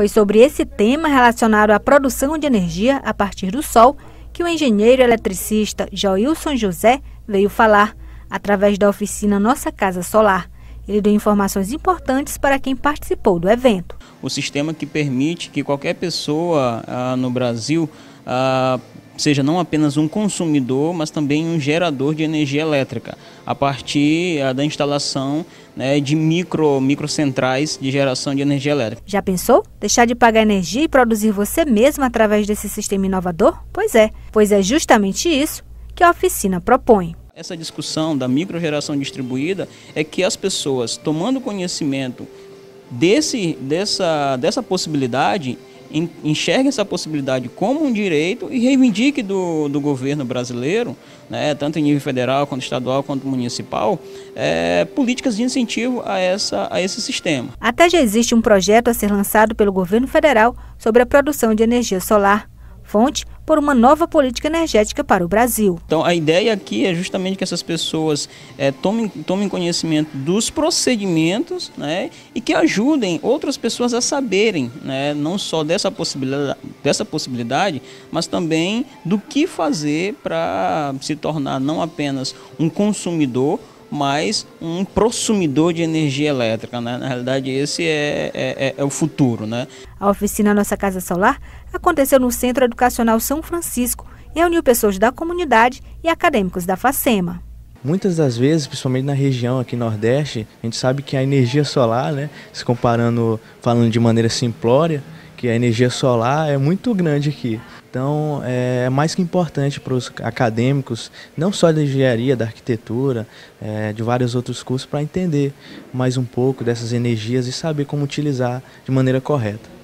Foi sobre esse tema relacionado à produção de energia a partir do sol que o engenheiro eletricista Joilson José veio falar através da oficina Nossa Casa Solar. Ele deu informações importantes para quem participou do evento. O sistema que permite que qualquer pessoa ah, no Brasil ah, seja não apenas um consumidor, mas também um gerador de energia elétrica, a partir eh, da instalação né, de micro, microcentrais de geração de energia elétrica. Já pensou? Deixar de pagar energia e produzir você mesmo através desse sistema inovador? Pois é, pois é justamente isso que a oficina propõe. Essa discussão da microgeração distribuída é que as pessoas, tomando conhecimento desse, dessa, dessa possibilidade, enxergue essa possibilidade como um direito e reivindique do, do governo brasileiro, né, tanto em nível federal, quanto estadual, quanto municipal, é, políticas de incentivo a, essa, a esse sistema. Até já existe um projeto a ser lançado pelo governo federal sobre a produção de energia solar fonte por uma nova política energética para o Brasil. Então, a ideia aqui é justamente que essas pessoas é, tomem, tomem conhecimento dos procedimentos né, e que ajudem outras pessoas a saberem, né, não só dessa possibilidade, dessa possibilidade, mas também do que fazer para se tornar não apenas um consumidor, mas um prosumidor de energia elétrica. Né? Na realidade, esse é, é, é, é o futuro. Né? A oficina Nossa Casa Solar aconteceu no Centro Educacional São Francisco e reuniu pessoas da comunidade e acadêmicos da FACEMA. Muitas das vezes, principalmente na região aqui Nordeste, a gente sabe que a energia solar, né, se comparando, falando de maneira simplória, que a energia solar é muito grande aqui. Então, é, é mais que importante para os acadêmicos, não só da engenharia, da arquitetura, é, de vários outros cursos, para entender mais um pouco dessas energias e saber como utilizar de maneira correta.